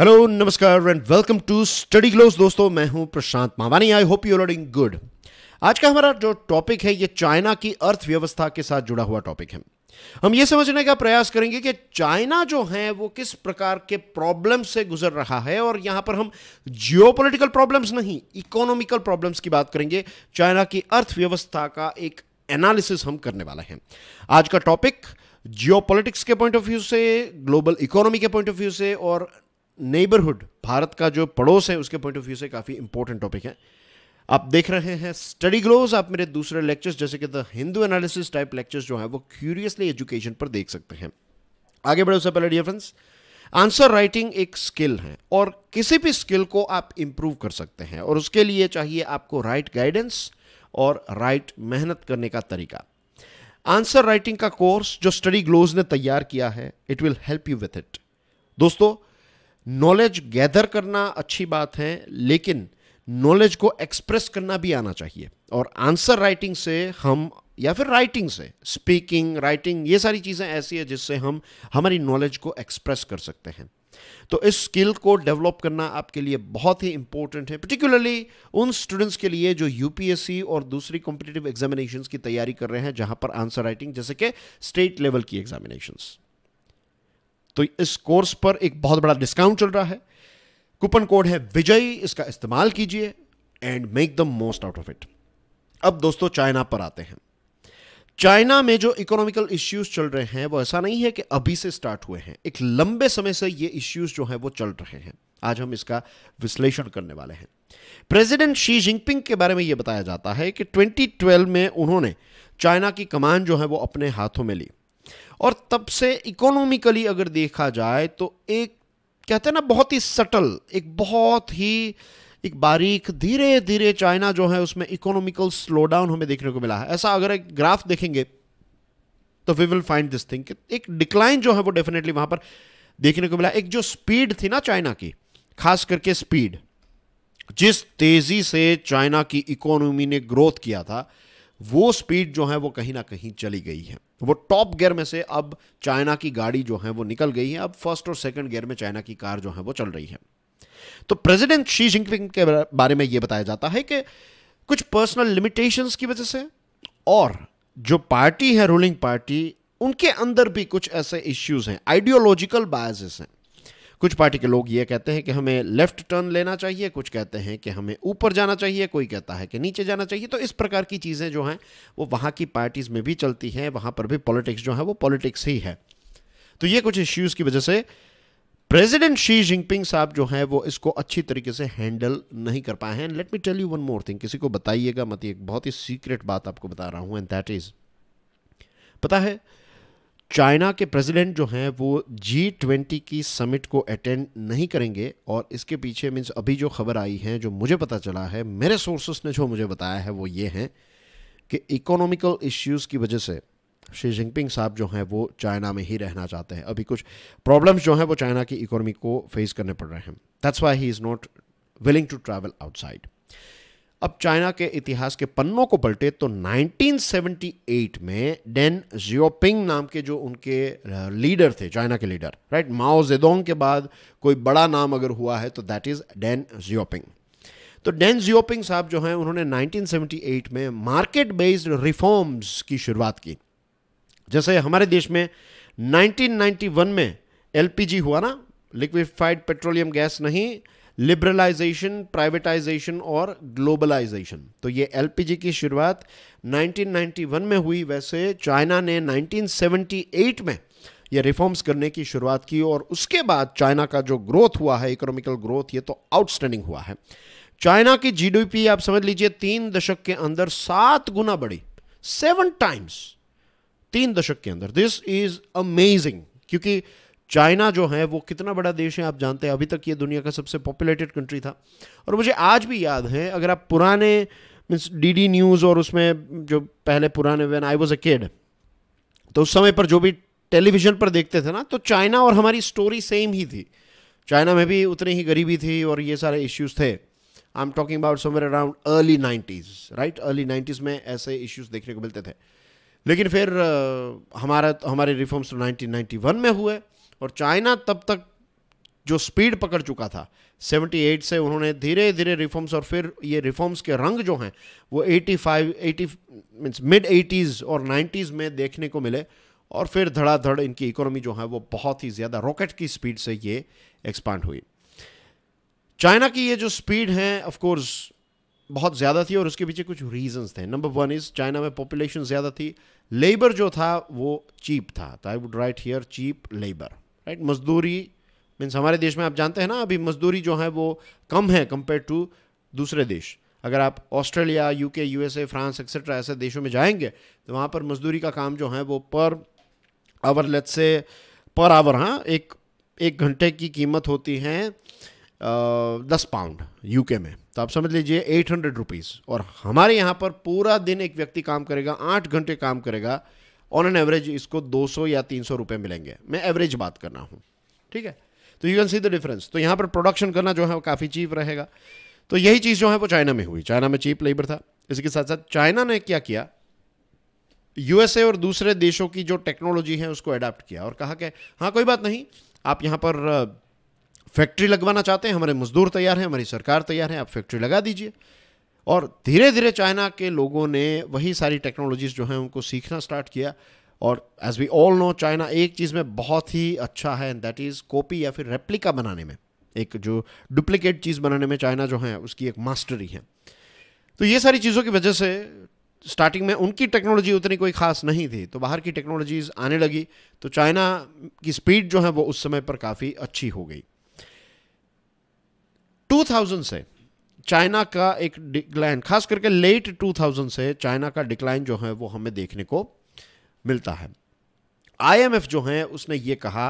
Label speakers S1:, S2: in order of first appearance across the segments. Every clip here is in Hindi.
S1: हेलो नमस्कार and welcome to study glows दोस्तों मैं हूं Prashant Mawani I hope you learning good आज का हमारा जो टॉपिक है ये चाइना की अर्थव्यवस्था के साथ जुड़ा हुआ टॉपिक है हम ये समझने का प्रयास करेंगे कि चाइना जो है वो किस प्रकार के प्रॉब्लम से गुजर रहा है और यहाँ पर हम जियोपॉलिटिकल प्रॉब्लम्स नहीं इकोनॉमिकल प्रॉब्लम्स की बात करेंगे चाइना की अर्थव्यवस्था का एक एनालिसिस हम करने वाले हैं आज का टॉपिक जियोपॉलिटिक्स के पॉइंट ऑफ व्यू से ग्लोबल इकोनॉमी के पॉइंट ऑफ व्यू से और नेबरहुड भारत का जो पड़ोस है उसके पॉइंट ऑफ व्यू से काफ़ी इंपॉर्टेंट टॉपिक है आप देख रहे हैं स्टडी ग्लोज आप मेरे दूसरे लेक्चर्स जैसे कि the Hindu analysis type lectures जो है वो क्यूरियसली एजुकेशन पर देख सकते हैं आगे बढ़े उससे पहले डियर फ्रेंड्स आंसर राइटिंग एक स्किल है और किसी भी स्किल को आप इंप्रूव कर सकते हैं और उसके लिए चाहिए आपको राइट right गाइडेंस और राइट right मेहनत करने का तरीका आंसर राइटिंग का कोर्स जो स्टडी ग्लोज ने तैयार किया है it will help you with it दोस्तों नॉलेज गैदर करना अच्छी बात है लेकिन नॉलेज को एक्सप्रेस करना भी आना चाहिए और आंसर राइटिंग से हम या फिर राइटिंग से स्पीकिंग राइटिंग ये सारी चीज़ें ऐसी है जिससे हम हमारी नॉलेज को एक्सप्रेस कर सकते हैं तो इस स्किल को डेवलप करना आपके लिए बहुत ही इंपॉर्टेंट है पर्टिकुलरली उन स्टूडेंट्स के लिए जो यूपीएससी और दूसरी कॉम्पिटेटिव एग्जामिनेशन की तैयारी कर रहे हैं जहां पर आंसर राइटिंग जैसे कि स्टेट लेवल की एग्जामिनेशंस तो इस कोर्स पर एक बहुत बड़ा डिस्काउंट चल रहा है कूपन कोड है विजय इसका इस्तेमाल कीजिए and make the most out of it अब दोस्तों चाइना पर आते हैं चाइना में जो इकोनॉमिकल इश्यूज चल रहे हैं वो ऐसा नहीं है कि अभी से स्टार्ट हुए हैं एक लंबे समय से ये इश्यूज जो हैं वो चल रहे हैं आज हम इसका विश्लेषण करने वाले हैं प्रेसिडेंट शी जिनपिंग के बारे में ये बताया जाता है कि 2012 में उन्होंने चाइना की कमान जो है वो अपने हाथों में ली और तब से इकोनॉमिकली अगर देखा जाए तो एक कहते हैं ना बहुत ही सटल एक बहुत ही एक बारीक धीरे धीरे चाइना जो है उसमें इकोनॉमिकल स्लो डाउन हमें देखने को मिला है ऐसा अगर एक ग्राफ देखेंगे तो we will find this thing एक डिक्लाइन जो है वो डेफिनेटली वहां पर देखने को मिला एक जो स्पीड थी ना चाइना की खास करके स्पीड जिस तेजी से चाइना की इकोनॉमी ने ग्रोथ किया था वो स्पीड जो है वो कहीं ना कहीं चली गई है वो टॉप गियर में से अब चाइना की गाड़ी जो है वो निकल गई है अब फर्स्ट और सेकंड गियर में चाइना की कार जो है वो चल रही है तो प्रेसिडेंट शी जिनपिंग के बारे में ये बताया जाता है कि कुछ पर्सनल लिमिटेशंस की वजह से और जो पार्टी है रूलिंग पार्टी उनके अंदर भी कुछ ऐसे इश्यूज हैं आइडियोलॉजिकल बायसेस हैं कुछ पार्टी के लोग ये कहते हैं कि हमें लेफ्ट टर्न लेना चाहिए कुछ कहते हैं कि हमें ऊपर जाना चाहिए कोई कहता है कि नीचे जाना चाहिए तो इस प्रकार की चीज़ें जो हैं वो वहाँ की पार्टीज़ में भी चलती हैं वहाँ पर भी पॉलिटिक्स जो है वो पॉलिटिक्स ही है तो ये कुछ इश्यूज़ की वजह से प्रेसिडेंट शी जिनपिंग साहब जो हैं वो इसको अच्छी तरीके से हैंडल नहीं कर पाए हैं let me tell you one more thing किसी को बताइएगा मत एक बहुत ही सीक्रेट बात आपको बता रहा हूं एंड दैट इज़ पता है चाइना के प्रेसिडेंट जो हैं वो जी ट्वेंटी की समिट को अटेंड नहीं करेंगे और इसके पीछे मीन्स अभी जो खबर आई है जो मुझे पता चला है मेरे सोर्सेस ने जो मुझे बताया है वो ये है कि इकोनॉमिकल इश्यूज़ की वजह से श्री जिनपिंग साहब जो हैं वो चाइना में ही रहना चाहते हैं अभी कुछ प्रॉब्लम्स जो हैं वो चाइना की इकोनॉमी को फेस करने पड़ रहे हैं that's why he is not willing to travel outside अब चाइना के इतिहास के पन्नों को पलटे तो 1978 में डेन जियोपिंग नाम के जो उनके लीडर थे चाइना के लीडर राइट माओ जेदोंग के बाद कोई बड़ा नाम अगर हुआ है तो दैट इज़ डेन जियोपिंग तो डेन जियोपिंग साहब जो हैं उन्होंने 1978 में मार्केट बेस्ड रिफॉर्म्स की शुरुआत की जैसे हमारे देश में 1991 में एलपीजी हुआ ना लिक्विफाइड पेट्रोलियम गैस नहीं लिबरलाइजेशन प्राइवेटाइजेशन और ग्लोबलाइजेशन तो ये एलपीजी की शुरुआत 1991 में हुई वैसे चाइना ने 1978 में ये रिफॉर्म्स करने की शुरुआत की और उसके बाद चाइना का जो ग्रोथ हुआ है इकोनॉमिकल ग्रोथ ये तो आउटस्टैंडिंग हुआ है चाइना की जीडीपी आप समझ लीजिए तीन दशक के अंदर सात गुना बढ़ी सेवन टाइम्स तीन दशक के अंदर दिस इज अमेजिंग क्योंकि चाइना जो है वो कितना बड़ा देश है आप जानते हैं अभी तक ये दुनिया का सबसे पॉपुलेटेड कंट्री था और मुझे आज भी याद है अगर आप पुराने मीन्स डी डी न्यूज़ और उसमें जो पहले पुराने when I was a kid तो उस समय पर जो भी टेलीविज़न पर देखते थे ना तो चाइना और हमारी स्टोरी सेम ही थी चाइना में भी उतनी ही गरीबी थी और ये सारे इश्यूज़ थे I am talking about somewhere around early nineties right early nineties में ऐसे इश्यूज़ देखने को मिलते थे लेकिन फिर हमारा हमारे रिफॉर्म्स तो नाइनटीन में हुए और चाइना तब तक जो स्पीड पकड़ चुका था 78 से उन्होंने धीरे धीरे रिफॉर्म्स और फिर ये रिफॉर्म्स के रंग जो हैं वो 85 80 मीन्स मिड 80s और 90s में देखने को मिले और फिर धड़ाधड़ इनकी इकोनॉमी जो है वो बहुत ही ज़्यादा रॉकेट की स्पीड से ये एक्सपांड हुई चाइना की ये जो स्पीड है ऑफकोर्स बहुत ज़्यादा थी और उसके पीछे कुछ रीजंस थे नंबर वन इज़ चाइना में पॉपुलेशन ज़्यादा थी लेबर जो था वो चीप था I would write here cheap labour right मजदूरी मीन्स हमारे देश में आप जानते हैं ना अभी मजदूरी जो है वो कम है कंपेयर टू दूसरे देश अगर आप Australia UK USA France etcetera ऐसे देशों में जाएंगे तो वहाँ पर मजदूरी का काम जो है वो पर आवर लेट से पर आवर हाँ एक एक घंटे की कीमत होती है दस पाउंड यूके में तो आप समझ लीजिए एट हंड्रेड रुपीज़ और हमारे यहाँ पर पूरा दिन एक व्यक्ति काम करेगा आठ घंटे काम करेगा ऑन एन एवरेज इसको 200 या 300 रुपए मिलेंगे मैं एवरेज बात कर रहा हूँ ठीक है तो you can see the difference तो यहाँ पर प्रोडक्शन करना जो है वो काफ़ी चीप रहेगा तो यही चीज़ जो है वो चाइना में हुई चाइना में चीप लेबर था इसके साथ साथ चाइना ने क्या किया यूएसए और दूसरे देशों की जो टेक्नोलॉजी है उसको अडाप्ट किया और कहा कि हाँ कोई बात नहीं आप यहाँ पर फैक्ट्री uh, लगवाना चाहते हैं हमारे मजदूर तैयार हैं हमारी सरकार तैयार है आप फैक्ट्री लगा दीजिए और धीरे धीरे चाइना के लोगों ने वही सारी टेक्नोलॉजीज़ जो हैं उनको सीखना स्टार्ट किया और as we all know China एक चीज़ में बहुत ही अच्छा है एंड दैट इज़ कॉपी या फिर रेप्लिका बनाने में एक जो डुप्लीकेट चीज़ बनाने में चाइना जो है उसकी एक मास्टरी है तो ये सारी चीज़ों की वजह से स्टार्टिंग में उनकी टेक्नोलॉजी उतनी कोई खास नहीं थी तो बाहर की टेक्नोलॉजीज़ आने लगी तो चाइना की स्पीड जो है वो उस समय पर काफ़ी अच्छी हो गई 2000 से चाइना का एक डिक्लाइन खास करके लेट 2000 से चाइना का डिक्लाइन जो है वो हमें देखने को मिलता है आईएमएफ जो है उसने ये कहा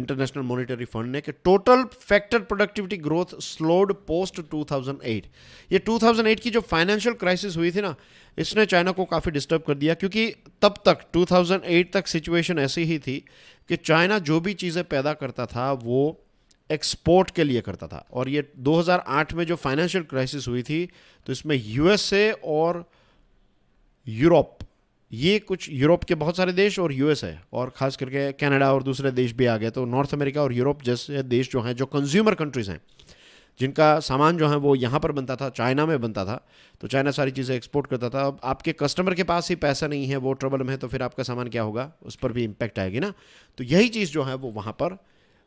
S1: इंटरनेशनल मॉनेटरी फंड ने कि total factor productivity growth slowed post 2008 ये 2008 की जो फाइनेंशियल क्राइसिस हुई थी ना इसने चाइना को काफ़ी डिस्टर्ब कर दिया क्योंकि तब तक 2008 तक सिचुएशन ऐसी ही थी कि चाइना जो भी चीज़ें पैदा करता था वो एक्सपोर्ट के लिए करता था और ये 2008 में जो फाइनेंशियल क्राइसिस हुई थी तो इसमें यूएसए और यूरोप ये कुछ यूरोप के बहुत सारे देश और यूएसए और ख़ास करके कनाडा और दूसरे देश भी आ गए तो नॉर्थ अमेरिका और यूरोप जैसे देश जो हैं जो कंज्यूमर कंट्रीज़ हैं जिनका सामान जो है वो यहाँ पर बनता था चाइना में बनता था तो चाइना सारी चीज़ें एक्सपोर्ट करता था अब आपके कस्टमर के पास ही पैसा नहीं है वो ट्रबल में है तो फिर आपका सामान क्या होगा उस पर भी इम्पैक्ट आएगी ना तो यही चीज़ जो है वो वहाँ पर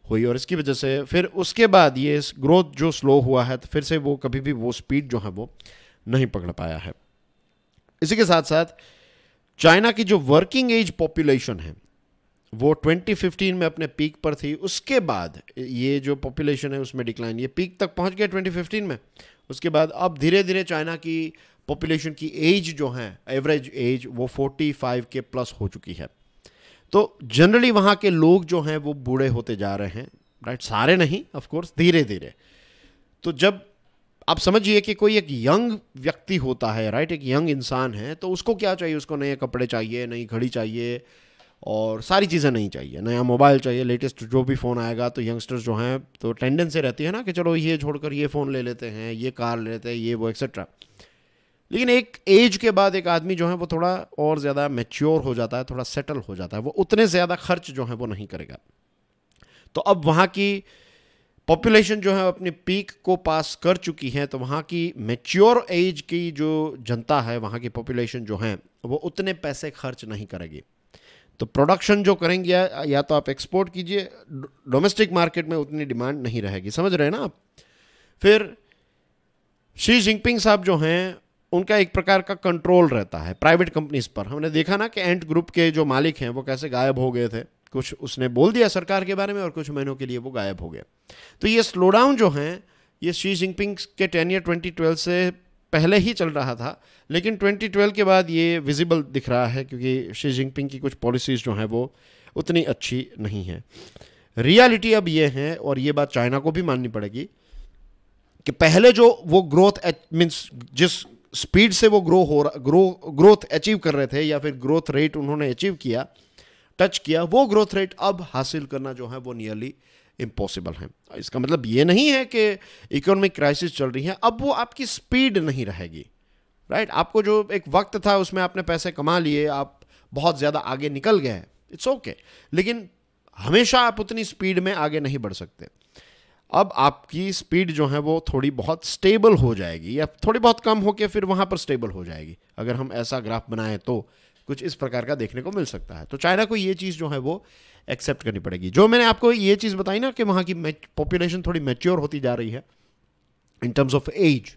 S1: हुई और इसकी वजह से फिर उसके बाद ये ग्रोथ जो स्लो हुआ है तो फिर से वो कभी भी वो स्पीड जो है वो नहीं पकड़ पाया है इसी के साथ साथ चाइना की जो वर्किंग एज पॉपुलेशन है वो 2015 में अपने पीक पर थी उसके बाद ये जो पॉपुलेशन है उसमें डिक्लाइन ये पीक तक पहुंच गया 2015 में उसके बाद अब धीरे धीरे चाइना की पॉपुलेशन की एज जो है एवरेज एज वो 45 के प्लस हो चुकी है तो जनरली वहाँ के लोग जो हैं वो बूढ़े होते जा रहे हैं राइट सारे नहीं ऑफकोर्स धीरे धीरे तो जब आप समझिए कि कोई एक यंग व्यक्ति होता है राइट एक यंग इंसान है तो उसको क्या चाहिए उसको नए कपड़े चाहिए नई घड़ी चाहिए और सारी चीज़ें नहीं चाहिए नया मोबाइल चाहिए लेटेस्ट जो भी फ़ोन आएगा तो यंगस्टर्स जो हैं तो टेंडेंसी रहती है ना कि चलो ये छोड़कर ये फ़ोन ले लेते हैं ये कार ले लेते हैं ये वो एक्सेट्रा लेकिन एक एज के बाद एक आदमी जो है वो थोड़ा और ज़्यादा मेच्योर हो जाता है थोड़ा सेटल हो जाता है वो उतने ज़्यादा खर्च जो है वो नहीं करेगा तो अब वहां की पॉपुलेशन जो है अपने पीक को पास कर चुकी है तो वहां की मेच्योर एज की जो जनता है वहां की पॉपुलेशन जो है वो उतने पैसे खर्च नहीं करेगी तो प्रोडक्शन जो करेंगे या, या तो आप एक्सपोर्ट कीजिए डोमेस्टिक मार्केट में उतनी डिमांड नहीं रहेगी समझ रहे हैं ना आप फिर शी जिनपिंग साहब जो हैं उनका एक प्रकार का कंट्रोल रहता है प्राइवेट कंपनीज पर हमने देखा ना कि एंट ग्रुप के जो मालिक हैं वो कैसे गायब हो गए थे कुछ उसने बोल दिया सरकार के बारे में और कुछ महीनों के लिए वो गायब हो गए तो ये स्लो डाउन जो हैं ये शी जिनपिंग के टेन ईयर ट्वेंटी ट्वेल्व से पहले ही चल रहा था लेकिन 2012 के बाद ये विजिबल दिख रहा है क्योंकि शी जिनपिंग की कुछ पॉलिसीज़ जो हैं वो उतनी अच्छी नहीं है रियलिटी अब ये है और ये बात चाइना को भी माननी पड़ेगी कि पहले जो वो ग्रोथ मीन्स जिस स्पीड से वो ग्रो हो रहा ग्रो ग्रोथ अचीव कर रहे थे या फिर ग्रोथ रेट उन्होंने अचीव किया टच किया वो ग्रोथ रेट अब हासिल करना जो है वो नियरली इम्पॉसिबल है इसका मतलब ये नहीं है कि इकोनॉमिक क्राइसिस चल रही है अब वो आपकी स्पीड नहीं रहेगी राइट आपको जो एक वक्त था उसमें आपने पैसे कमा लिए आप बहुत ज़्यादा आगे निकल गए इट्स ओके लेकिन हमेशा आप उतनी स्पीड में आगे नहीं बढ़ सकते अब आपकी स्पीड जो है वो थोड़ी बहुत स्टेबल हो जाएगी या थोड़ी बहुत कम होकर फिर वहाँ पर स्टेबल हो जाएगी अगर हम ऐसा ग्राफ बनाएं तो कुछ इस प्रकार का देखने को मिल सकता है तो चाइना को ये चीज़ जो है वो एक्सेप्ट करनी पड़ेगी जो मैंने आपको ये चीज़ बताई ना कि वहाँ की पॉपुलेशन थोड़ी मेच्योर होती जा रही है इन टर्म्स ऑफ एज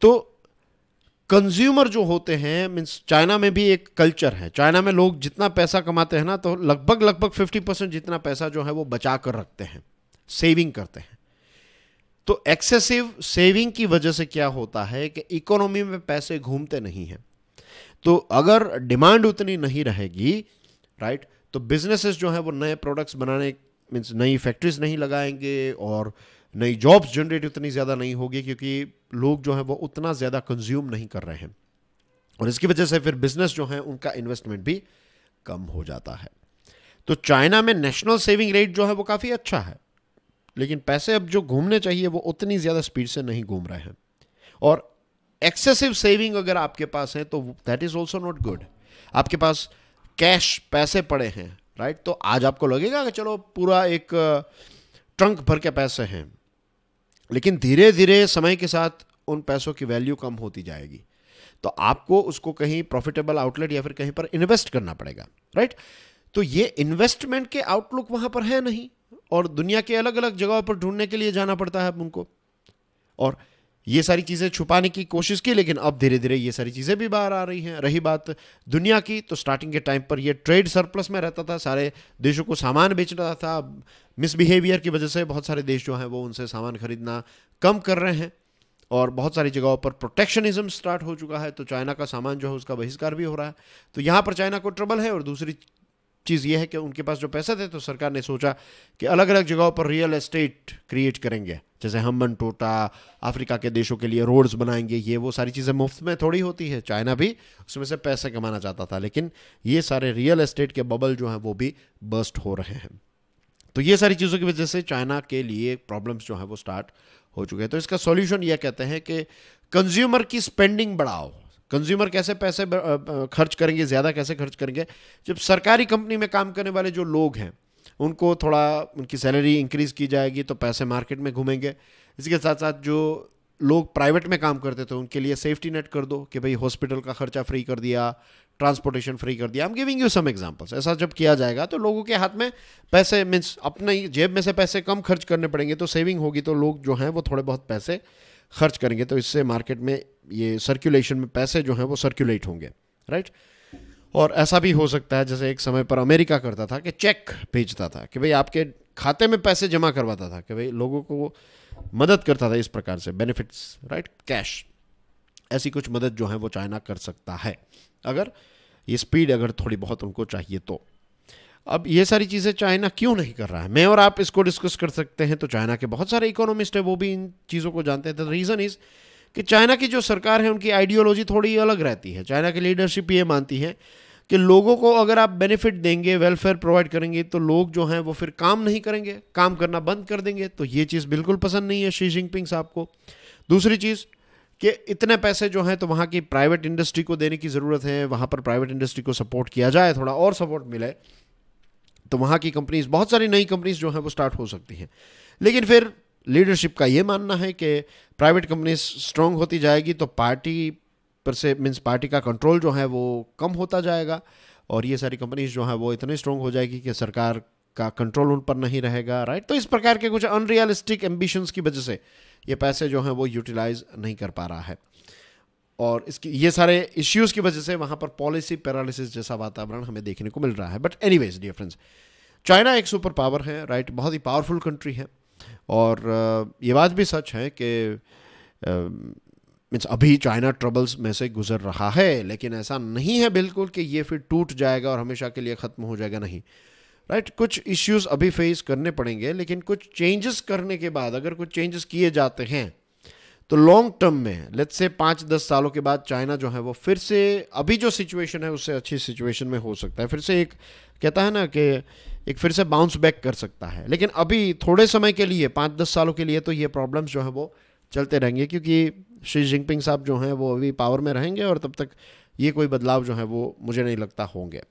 S1: तो कंज्यूमर जो होते हैं मीन्स चाइना में भी एक कल्चर है चाइना में लोग जितना पैसा कमाते हैं ना तो लगभग लगभग फिफ्टी परसेंट जितना पैसा जो है वो बचा कर रखते हैं सेविंग करते हैं तो एक्सेसिव सेविंग की वजह से क्या होता है कि इकोनॉमी में पैसे घूमते नहीं हैं तो अगर डिमांड उतनी नहीं रहेगी राइट तो बिजनेसेस जो हैं वो नए प्रोडक्ट्स बनाने मीन्स नई फैक्ट्रीज नहीं लगाएंगे और नई जॉब्स जनरेट उतनी ज़्यादा नहीं होगी क्योंकि लोग जो हैं वो उतना ज़्यादा कंज्यूम नहीं कर रहे हैं और इसकी वजह से फिर बिजनेस जो है उनका इन्वेस्टमेंट भी कम हो जाता है तो चाइना में नेशनल सेविंग रेट जो है वो काफ़ी अच्छा है लेकिन पैसे अब जो घूमने चाहिए वो उतनी ज़्यादा स्पीड से नहीं घूम रहे हैं और एक्सेसिव सेविंग अगर आपके पास है तो that is also not good आपके पास कैश पैसे पड़े हैं राइट तो आज आपको लगेगा कि चलो पूरा एक ट्रंक भर के पैसे हैं लेकिन धीरे धीरे समय के साथ उन पैसों की वैल्यू कम होती जाएगी तो आपको उसको कहीं प्रॉफिटेबल आउटलेट या फिर कहीं पर इन्वेस्ट करना पड़ेगा राइट तो ये इन्वेस्टमेंट के आउटलुक वहां पर है नहीं और दुनिया के अलग अलग जगहों पर ढूंढने के लिए जाना पड़ता है अब उनको और ये सारी चीज़ें छुपाने की कोशिश की लेकिन अब धीरे धीरे ये सारी चीज़ें भी बाहर आ रही हैं रही बात दुनिया की तो स्टार्टिंग के टाइम पर ये ट्रेड सरप्लस में रहता था सारे देशों को सामान बेचना था मिसबिहेवियर की वजह से बहुत सारे देश जो हैं वो उनसे सामान खरीदना कम कर रहे हैं और बहुत सारी जगहों पर प्रोटेक्शनिज्म स्टार्ट हो चुका है तो चाइना का सामान जो है उसका बहिष्कार भी हो रहा है तो यहाँ पर चाइना को ट्रबल है और दूसरी चीज़ ये है कि उनके पास जो पैसा थे तो सरकार ने सोचा कि अलग अलग जगहों पर रियल एस्टेट क्रिएट करेंगे जैसे हमन टोटा अफ्रीका के देशों के लिए रोड्स बनाएंगे ये वो सारी चीज़ें मुफ्त में थोड़ी होती है चाइना भी उसमें से पैसे कमाना चाहता था लेकिन ये सारे रियल एस्टेट के बबल जो हैं वो भी बस्ट हो रहे हैं तो ये सारी चीज़ों की वजह से चाइना के लिए प्रॉब्लम्स जो हैं वो स्टार्ट हो चुके हैं तो इसका सॉल्यूशन यह कहते हैं कि कंज्यूमर की स्पेंडिंग बढ़ाओ कंज्यूमर कैसे पैसे खर्च करेंगे ज़्यादा कैसे खर्च करेंगे जब सरकारी कंपनी में काम करने वाले जो लोग हैं उनको थोड़ा उनकी सैलरी इंक्रीज़ की जाएगी तो पैसे मार्केट में घूमेंगे इसके साथ साथ जो लोग प्राइवेट में काम करते थे उनके लिए सेफ्टी नेट कर दो कि भाई हॉस्पिटल का खर्चा फ्री कर दिया ट्रांसपोर्टेशन फ्री कर दिया I am giving you some examples ऐसा जब किया जाएगा तो लोगों के हाथ में पैसे मीन्स अपने जेब में से पैसे कम खर्च करने पड़ेंगे तो सेविंग होगी तो लोग जो हैं वो थोड़े बहुत पैसे खर्च करेंगे तो इससे मार्केट में ये सर्कुलेशन में पैसे जो हैं वो सर्कुलेट होंगे राइट और ऐसा भी हो सकता है जैसे एक समय पर अमेरिका करता था कि चेक भेजता था कि भाई आपके खाते में पैसे जमा करवाता था कि भाई लोगों को वो मदद करता था इस प्रकार से बेनिफिट्स राइट कैश ऐसी कुछ मदद जो है वो चाइना कर सकता है अगर ये स्पीड अगर थोड़ी बहुत उनको चाहिए तो अब ये सारी चीज़ें चाइना क्यों नहीं कर रहा है मैं और आप इसको डिस्कस कर सकते हैं तो चाइना के बहुत सारे इकोनॉमिस्ट हैं वो भी इन चीज़ों को जानते हैं द रीज़न इज़ कि चाइना की जो सरकार है उनकी आइडियोलॉजी थोड़ी अलग रहती है चाइना की लीडरशिप ये मानती है कि लोगों को अगर आप बेनिफिट देंगे वेलफेयर प्रोवाइड करेंगे तो लोग जो हैं वो फिर काम नहीं करेंगे काम करना बंद कर देंगे तो ये चीज़ बिल्कुल पसंद नहीं है शी जिनपिंग साहब को दूसरी चीज़ कि इतने पैसे जो हैं तो वहाँ की प्राइवेट इंडस्ट्री को देने की ज़रूरत है वहाँ पर प्राइवेट इंडस्ट्री को सपोर्ट किया जाए थोड़ा और सपोर्ट मिले तो वहाँ की कंपनीज बहुत सारी नई कंपनीज जो हैं वो स्टार्ट हो सकती हैं लेकिन फिर लीडरशिप का ये मानना है कि प्राइवेट कंपनीज स्ट्रॉन्ग होती जाएगी तो पार्टी पर से मीन्स पार्टी का कंट्रोल जो है वो कम होता जाएगा और ये सारी कंपनीज जो हैं वो इतनी स्ट्रॉन्ग हो जाएगी कि सरकार का कंट्रोल उन पर नहीं रहेगा राइट तो इस प्रकार के कुछ अनरियलिस्टिक एम्बिशंस की वजह से ये पैसे जो हैं वो यूटिलाइज नहीं कर पा रहा है और इसकी ये सारे इश्यूज़ की वजह से वहाँ पर पॉलिसी पैरालिसिस जैसा वातावरण हमें देखने को मिल रहा है but anyways dear friends China एक सुपर पावर है राइट बहुत ही पावरफुल कंट्री है और uh, ये बात भी सच है कि मीन्स uh, अभी चाइना ट्रबल्स में से गुजर रहा है लेकिन ऐसा नहीं है बिल्कुल कि ये फिर टूट जाएगा और हमेशा के लिए ख़त्म हो जाएगा नहीं राइट right? कुछ इश्यूज अभी फेस करने पड़ेंगे लेकिन कुछ चेंजेस करने के बाद अगर कुछ चेंजेस किए जाते हैं तो लॉन्ग टर्म में लेट्स से पाँच दस सालों के बाद चाइना जो है वो फिर से अभी जो सिचुएशन है उससे अच्छी सिचुएशन में हो सकता है फिर से एक कहता है ना कि एक फिर से बाउंस बैक कर सकता है लेकिन अभी थोड़े समय के लिए पाँच दस सालों के लिए तो ये प्रॉब्लम्स जो है वो चलते रहेंगे क्योंकि श्री जिनपिंग साहब जो हैं वो अभी पावर में रहेंगे और तब तक ये कोई बदलाव जो है वो मुझे नहीं लगता होंगे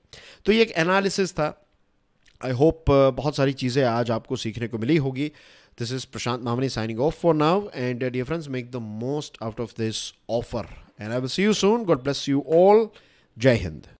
S1: तो ये एक एनालिसिस था आई होप बहुत सारी चीज़ें आज आपको सीखने को मिली होगी This is Prashant Mamani signing off for now. And uh, dear friends, make the most out of this offer. And I will see you soon. God bless you all. Jai Hind.